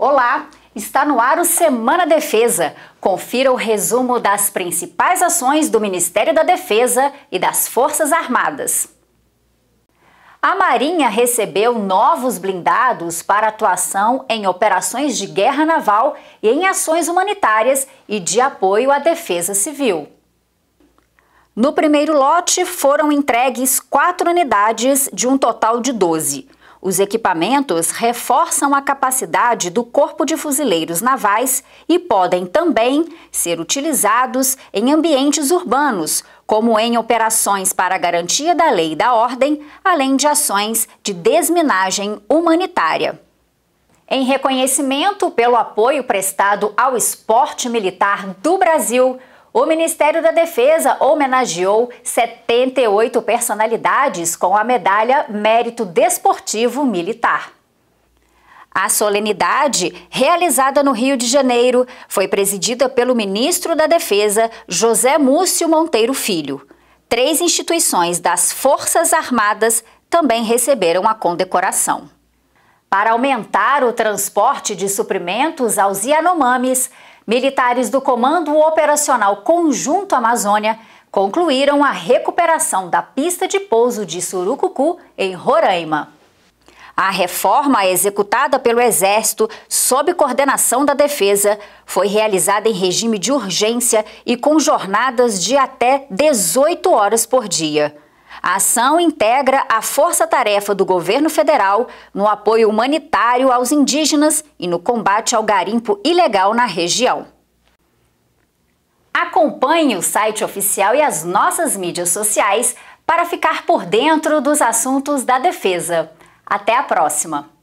Olá, está no ar o Semana Defesa. Confira o resumo das principais ações do Ministério da Defesa e das Forças Armadas. A Marinha recebeu novos blindados para atuação em operações de guerra naval e em ações humanitárias e de apoio à defesa civil. No primeiro lote foram entregues quatro unidades de um total de 12. Os equipamentos reforçam a capacidade do Corpo de Fuzileiros Navais e podem também ser utilizados em ambientes urbanos, como em operações para garantia da lei e da ordem, além de ações de desminagem humanitária. Em reconhecimento pelo apoio prestado ao esporte militar do Brasil, o Ministério da Defesa homenageou 78 personalidades com a medalha Mérito Desportivo Militar. A solenidade, realizada no Rio de Janeiro, foi presidida pelo ministro da Defesa, José Múcio Monteiro Filho. Três instituições das Forças Armadas também receberam a condecoração. Para aumentar o transporte de suprimentos aos Yanomamis, Militares do Comando Operacional Conjunto Amazônia concluíram a recuperação da pista de pouso de Surucucu, em Roraima. A reforma executada pelo Exército, sob coordenação da Defesa, foi realizada em regime de urgência e com jornadas de até 18 horas por dia. A ação integra a força-tarefa do governo federal no apoio humanitário aos indígenas e no combate ao garimpo ilegal na região. Acompanhe o site oficial e as nossas mídias sociais para ficar por dentro dos assuntos da defesa. Até a próxima!